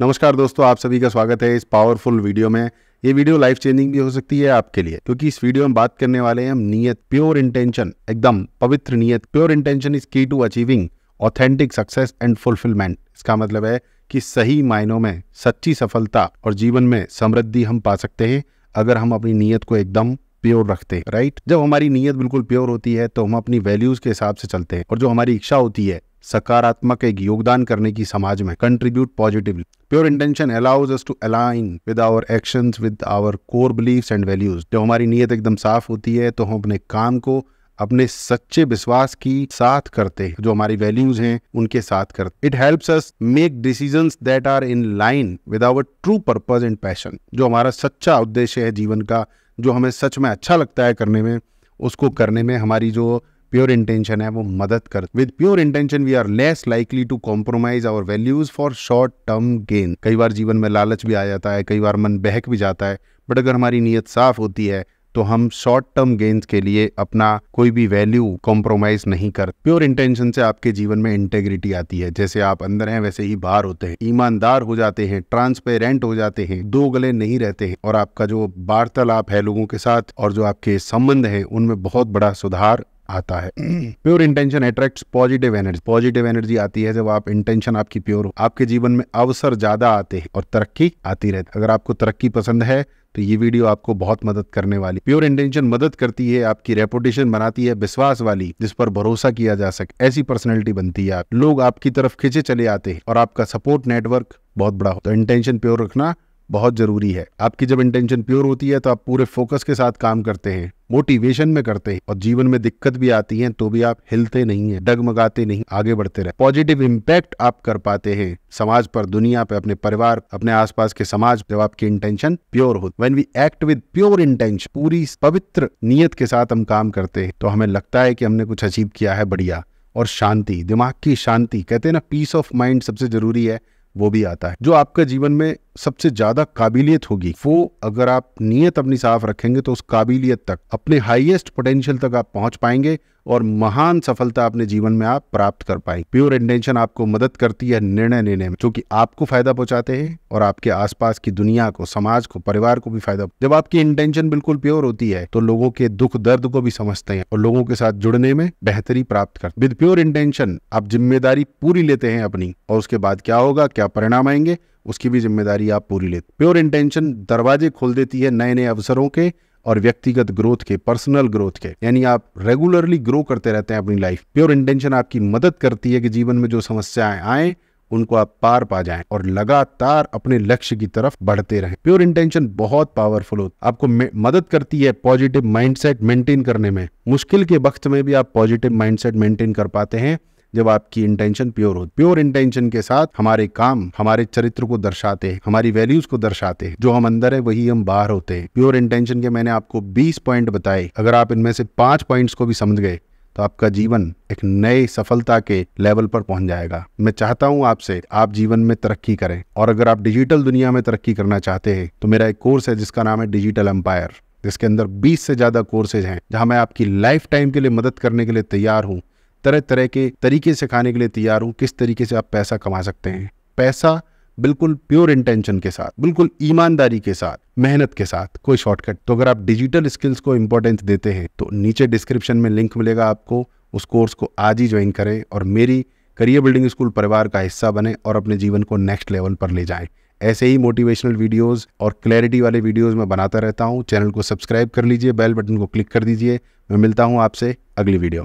नमस्कार दोस्तों आप सभी का स्वागत है इस पावरफुल वीडियो में ये वीडियो लाइफ चेंजिंग भी हो सकती है आपके लिए क्योंकि इस वीडियो में बात करने वाले हैं हम नियत प्योर इंटेंशन एकदम पवित्र नियत pure intention is key to achieving authentic success and fulfilment इसका मतलब है कि सही मायनों में सच्ची सफलता और जीवन में समृद्धि हम पा सकते हैं अगर हम अपनी नीयत को एकदम प्योर रखते हैं राइट जब हमारी नीयत बिल्कुल प्योर होती है तो हम अपनी वैल्यूज के हिसाब से चलते हैं और जो हमारी इच्छा होती है सकारात्मक एक योगदान करने की समाज में contribute positively pure intention allows us to align with our actions with our core beliefs and values जब हमारी नीयत एकदम साफ होती है तो हम अपने काम को अपने सच्चे विश्वास की साथ करते हैं जो हमारी वैल्यूज हैं उनके साथ करते it helps us make decisions that are in line with our true purpose and passion जो हमारा सच्चा उद्देश्य है जीवन का जो हमें सच में अच्छा लगता है करने में उसको करने में हमारी जो प्योर इंटेंशन है वो मदद कर with pure intention we are less likely to compromise our values for short term gain कई बार जीवन में लालच भी आ जाता है कई बार मन बहक भी जाता है बट अगर हमारी नीयत साफ होती है तो हम शॉर्ट टर्म गेन्स के लिए अपना कोई भी वैल्यू कॉम्प्रोमाइज नहीं कर प्योर इंटेंशन से आपके जीवन में इंटेग्रिटी आती है जैसे आप अंदर हैं वैसे ही बाहर होते हैं ईमानदार हो जाते हैं ट्रांसपेरेंट हो जाते हैं दो गले नहीं रहते हैं और आपका जो वार्तालाप है लोगों के साथ और जो आपके संबंध है उनमें बहुत बड़ा सुधार आता है pure intention attract positive energy positive energy आती है जब आप इंटेंशन आपकी प्योर हो आपके जीवन में अवसर ज्यादा आते हैं और तरक्की आती रहती अगर आपको तरक्की पसंद है तो ये वीडियो आपको बहुत मदद करने वाली प्योर इंटेंशन मदद करती है आपकी रेपुटेशन बनाती है विश्वास वाली जिस पर भरोसा किया जा सके ऐसी पर्सनैलिटी बनती है आप लोग आपकी तरफ खींचे चले आते हैं और आपका सपोर्ट नेटवर्क बहुत बड़ा हो तो इंटेंशन प्योर रखना बहुत ज़रूरी है आपकी जब इंटेंशन प्योर होती है तो आप पूरे फोकस के साथ काम करते हैं मोटिवेशन में करते हैं और जीवन में दिक्कत भी आती है तो भी आप हिलते नहीं है डगमगाते नहीं आगे बढ़ते रहे पॉजिटिव इम्पैक्ट आप कर पाते हैं समाज पर दुनिया पे अपने परिवार अपने आसपास के समाज जब आपकी इंटेंशन प्योर हो when we act with pure intention पूरी पवित्र नियत के साथ हम काम करते हैं तो हमें लगता है कि हमने कुछ अचीव किया है बढ़िया और शांति दिमाग की शांति कहते हैं ना पीस ऑफ माइंड सबसे जरूरी है वो भी आता है जो आपका जीवन में सबसे ज़्यादा काबिलियत होगी वो अगर आप नीयत अपनी साफ रखेंगे तो उस काबिलियत तक अपने हाईएस्ट पोटेंशियल तक आप पहुंच पाएंगे और महान सफलता अपने जीवन में आप प्राप्त कर पाएंगे प्योर इंटेंशन आपको मदद करती है निर्णय लेने में जो कि आपको फायदा पहुंचाते हैं और आपके आसपास की दुनिया को समाज को परिवार को भी फायदा जब आपकी इंटेंशन बिल्कुल प्योर होती है तो लोगों के दुख दर्द को भी समझते हैं और लोगों के साथ जुड़ने में बेहतरी प्राप्त करते विद प्योर इंटेंशन आप जिम्मेदारी पूरी लेते हैं अपनी और उसके बाद क्या होगा क्या परिणाम आएंगे उसकी भी जिम्मेदारी आप पूरी लेते प्योर इंटेंशन दरवाजे खोल देती है नए नए अवसरों के और व्यक्तिगत ग्रोथ के पर्सनल ग्रोथ के यानी आप रेगुलरली ग्रो करते रहते हैं अपनी लाइफ प्योर इंटेंशन आपकी मदद करती है कि जीवन में जो समस्याएं आए उनको आप पार पा जाएं और लगातार अपने लक्ष्य की तरफ बढ़ते रहें प्योर इंटेंशन बहुत पावरफुल होती आपको मदद करती है पॉजिटिव माइंडसेट मेंटेन करने में मुश्किल के वक्त में भी आप पॉजिटिव माइंडसेट मेंटेन कर पाते हैं जब आपकी इंटेंशन प्योर हो प्योर इंटेंशन के साथ हमारे काम हमारे चरित्र को दर्शाते हैं हमारी वैल्यूज को दर्शाते हैं जो हम अंदर है वही हम बाहर होते हैं प्योर इंटेंशन के मैंने आपको बीस पॉइंट बताए अगर आप इनमें से पांच पॉइंट्स को भी समझ गए तो आपका जीवन एक नए सफलता के लेवल पर पहुंच जाएगा मैं चाहता हूं आपसे आप जीवन में तरक्की करें और अगर आप डिजिटल दुनिया में तरक्की करना चाहते हैं तो मेरा एक कोर्स है जिसका नाम है डिजिटल एम्पायर जिसके अंदर 20 से ज़्यादा कोर्सेज हैं जहां मैं आपकी लाइफ टाइम के लिए मदद करने के लिए तैयार हूं तरह तरह के तरीके सिखाने के लिए तैयार हूँ किस तरीके से आप पैसा कमा सकते हैं पैसा बिल्कुल प्योर इंटेंशन के साथ बिल्कुल ईमानदारी के साथ मेहनत के साथ कोई शॉर्टकट तो अगर आप डिजिटल स्किल्स को इम्पोर्टेंस देते हैं तो नीचे डिस्क्रिप्शन में लिंक मिलेगा आपको उस कोर्स को आज ही ज्वाइन करें और मेरी करियर बिल्डिंग स्कूल परिवार का हिस्सा बने और अपने जीवन को नेक्स्ट लेवल पर ले जाएं ऐसे ही मोटिवेशनल वीडियोस और क्लैरिटी वाले वीडियोस मैं बनाता रहता हूं चैनल को सब्सक्राइब कर लीजिए बेल बटन को क्लिक कर दीजिए मैं मिलता हूं आपसे अगली वीडियो